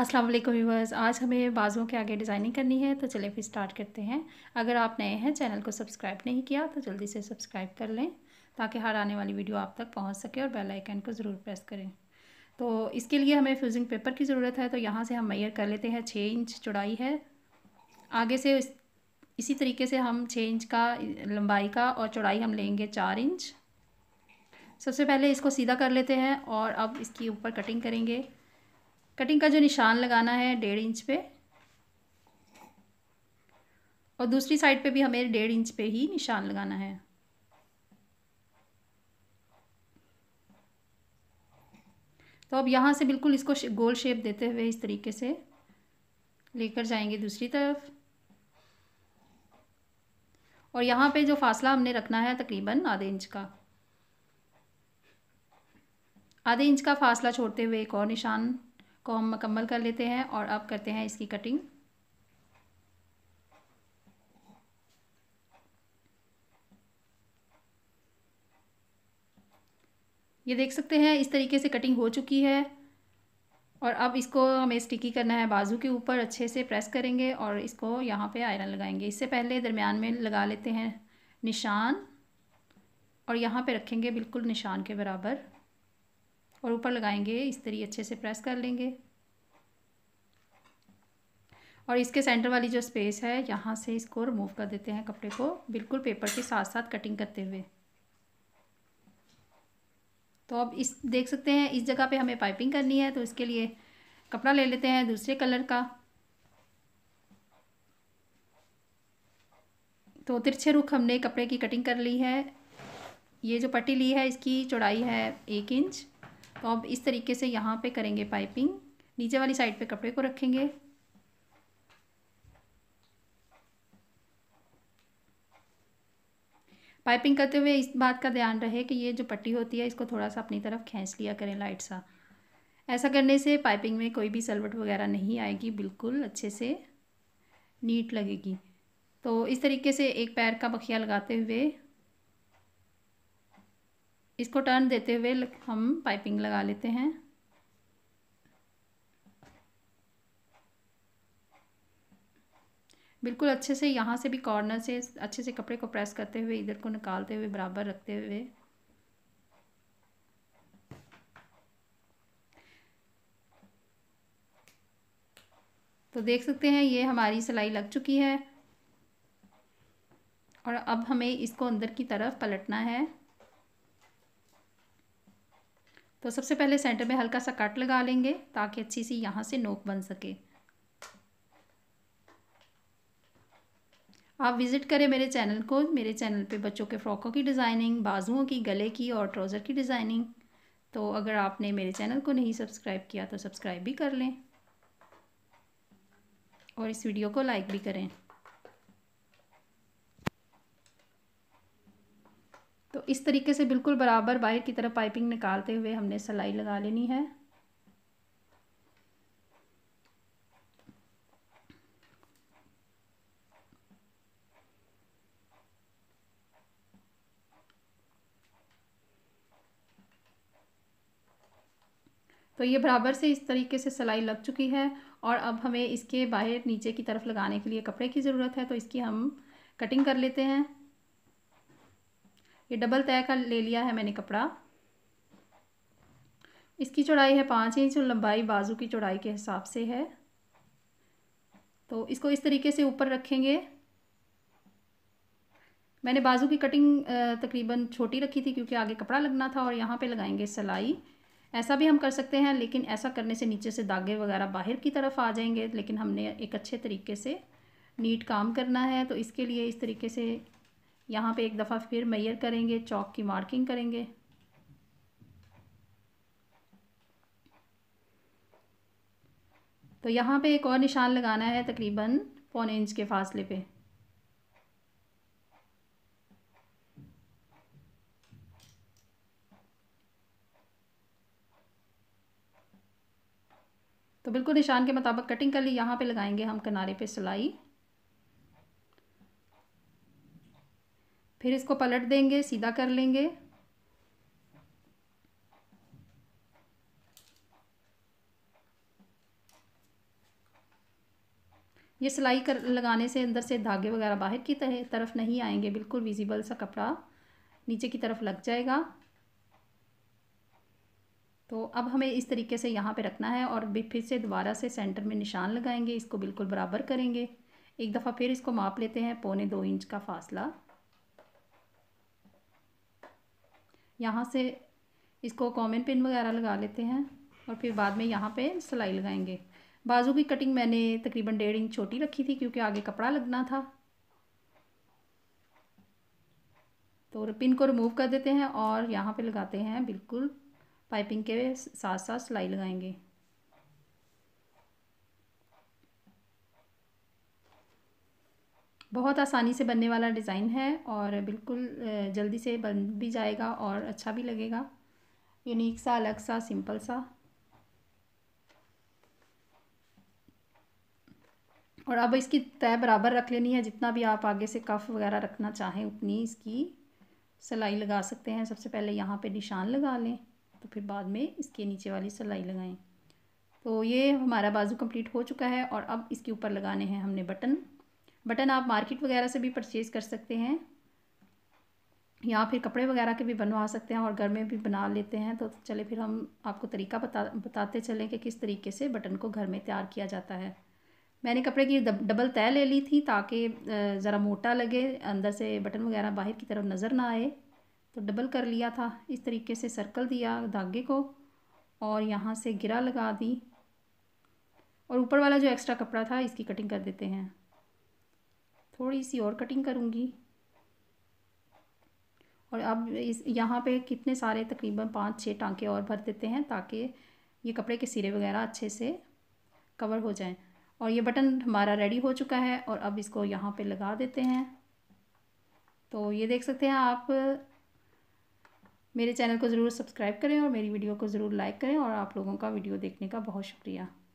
अस्सलाम वालेकुम व्यूवर्स आज हमें बाजुओं के आगे डिज़ाइनिंग करनी है तो चलिए फिर स्टार्ट करते हैं अगर आप नए हैं चैनल को सब्सक्राइब नहीं किया तो जल्दी से सब्सक्राइब कर लें ताकि हर आने वाली वीडियो आप तक पहुंच सके और बेल आइकन को ज़रूर प्रेस करें तो इसके लिए हमें फ्यूजिंग पेपर की ज़रूरत है तो यहाँ से हम मैयर कर लेते हैं छः इंच चौड़ाई है आगे से इस, इसी तरीके से हम छः इंच का लंबाई का और चौड़ाई हम लेंगे चार इंच सबसे पहले इसको सीधा कर लेते हैं और अब इसके ऊपर कटिंग करेंगे कटिंग का जो निशान लगाना है डेढ़ इंच पे और दूसरी साइड पे भी हमें डेढ़ इंच पे ही निशान लगाना है तो अब यहाँ से बिल्कुल इसको गोल शेप देते हुए इस तरीके से लेकर जाएंगे दूसरी तरफ और यहाँ पे जो फासला हमने रखना है तकरीबन आधे इंच का आधे इंच का फासला छोड़ते हुए एक और निशान को हम मकम्मल कर लेते हैं और अब करते हैं इसकी कटिंग ये देख सकते हैं इस तरीके से कटिंग हो चुकी है और अब इसको हमें स्टिकी करना है बाजू के ऊपर अच्छे से प्रेस करेंगे और इसको यहाँ पे आयरन लगाएंगे इससे पहले दरमियान में लगा लेते हैं निशान और यहाँ पे रखेंगे बिल्कुल निशान के बराबर और ऊपर लगाएंगे इस तरी अच्छे से प्रेस कर लेंगे और इसके सेंटर वाली जो स्पेस है यहाँ से इसको रिमूव कर देते हैं कपड़े को बिल्कुल पेपर के साथ साथ कटिंग करते हुए तो अब इस देख सकते हैं इस जगह पे हमें पाइपिंग करनी है तो इसके लिए कपड़ा ले लेते हैं दूसरे कलर का तो तिरछे रुख हमने कपड़े की कटिंग कर ली है ये जो पट्टी ली है इसकी चौड़ाई है एक इंच तो अब इस तरीके से यहाँ पे करेंगे पाइपिंग नीचे वाली साइड पे कपड़े को रखेंगे पाइपिंग करते हुए इस बात का ध्यान रहे कि ये जो पट्टी होती है इसको थोड़ा सा अपनी तरफ खींच लिया करें लाइट सा ऐसा करने से पाइपिंग में कोई भी सलवट वगैरह नहीं आएगी बिल्कुल अच्छे से नीट लगेगी तो इस तरीके से एक पैर का बखिया लगाते हुए इसको टर्न देते हुए हम पाइपिंग लगा लेते हैं बिल्कुल अच्छे से यहाँ से भी कॉर्नर से अच्छे से कपड़े को प्रेस करते हुए इधर को निकालते हुए बराबर रखते हुए तो देख सकते हैं ये हमारी सिलाई लग चुकी है और अब हमें इसको अंदर की तरफ पलटना है तो सबसे पहले सेंटर में हल्का सा कट लगा लेंगे ताकि अच्छी सी यहाँ से नोक बन सके आप विज़िट करें मेरे चैनल को मेरे चैनल पे बच्चों के फ़्रॉकों की डिज़ाइनिंग बाजुओं की गले की और ट्राउज़र की डिज़ाइनिंग तो अगर आपने मेरे चैनल को नहीं सब्सक्राइब किया तो सब्सक्राइब भी कर लें और इस वीडियो को लाइक भी करें तो इस तरीके से बिल्कुल बराबर बाहर की तरफ पाइपिंग निकालते हुए हमने सिलाई लगा लेनी है तो ये बराबर से इस तरीके से सिलाई लग चुकी है और अब हमें इसके बाहर नीचे की तरफ लगाने के लिए कपड़े की ज़रूरत है तो इसकी हम कटिंग कर लेते हैं ये डबल तय का ले लिया है मैंने कपड़ा इसकी चौड़ाई है पाँच इंच और लंबाई बाजू की चौड़ाई के हिसाब से है तो इसको इस तरीके से ऊपर रखेंगे मैंने बाजू की कटिंग तकरीबन छोटी रखी थी क्योंकि आगे कपड़ा लगना था और यहाँ पे लगाएंगे सिलाई ऐसा भी हम कर सकते हैं लेकिन ऐसा करने से नीचे से धागे वगैरह बाहर की तरफ आ जाएंगे लेकिन हमने एक अच्छे तरीके से नीट काम करना है तो इसके लिए इस तरीके से यहाँ पे एक दफ़ा फिर मैयर करेंगे चौक की मार्किंग करेंगे तो यहाँ पे एक और निशान लगाना है तकरीबन पौने इंच के फासले पे तो बिल्कुल निशान के मुताबिक कटिंग कर ली यहाँ पे लगाएंगे हम किनारे पे सिलाई फिर इसको पलट देंगे सीधा कर लेंगे ये सिलाई कर लगाने से अंदर से धागे वगैरह बाहर की तरह तरफ नहीं आएंगे बिल्कुल विजिबल सा कपड़ा नीचे की तरफ लग जाएगा तो अब हमें इस तरीके से यहाँ पे रखना है और फिर से दोबारा से सेंटर में निशान लगाएंगे इसको बिल्कुल बराबर करेंगे एक दफ़ा फिर इसको माप लेते हैं पौने दो इंच का फासला यहाँ से इसको कॉमन पिन वगैरह लगा लेते हैं और फिर बाद में यहाँ पे सिलाई लगाएंगे बाजू की कटिंग मैंने तकरीबन डेढ़ इंच छोटी रखी थी क्योंकि आगे कपड़ा लगना था तो पिन को रिमूव कर देते हैं और यहाँ पे लगाते हैं बिल्कुल पाइपिंग के साथ साथ सिलाई लगाएंगे बहुत आसानी से बनने वाला डिज़ाइन है और बिल्कुल जल्दी से बन भी जाएगा और अच्छा भी लगेगा यूनिक सा अलग सा सिंपल सा और अब इसकी तय बराबर रख लेनी है जितना भी आप आगे से कफ वगैरह रखना चाहें उतनी इसकी सिलाई लगा सकते हैं सबसे पहले यहाँ पे निशान लगा लें तो फिर बाद में इसके नीचे वाली सिलाई लगाएं तो ये हमारा बाजू कंप्लीट हो चुका है और अब इसके ऊपर लगाने हैं हमने बटन बटन आप मार्केट वगैरह से भी परचेज़ कर सकते हैं या फिर कपड़े वगैरह के भी बनवा सकते हैं और घर में भी बना लेते हैं तो चले फिर हम आपको तरीका बता बताते चलें कि किस तरीके से बटन को घर में तैयार किया जाता है मैंने कपड़े की डबल तय ले ली थी ताकि ज़रा मोटा लगे अंदर से बटन वगैरह बाहर की तरफ नज़र ना आए तो डबल कर लिया था इस तरीके से सर्कल दिया धागे को और यहाँ से गिरा लगा दी और ऊपर वाला जो एक्स्ट्रा कपड़ा था इसकी कटिंग कर देते हैं थोड़ी सी और कटिंग करूँगी और अब इस यहाँ पे कितने सारे तकरीबन पाँच छः टांके और भर देते हैं ताकि ये कपड़े के सिरे वगैरह अच्छे से कवर हो जाएं और ये बटन हमारा रेडी हो चुका है और अब इसको यहाँ पे लगा देते हैं तो ये देख सकते हैं आप मेरे चैनल को ज़रूर सब्सक्राइब करें और मेरी वीडियो को ज़रूर लाइक करें और आप लोगों का वीडियो देखने का बहुत शुक्रिया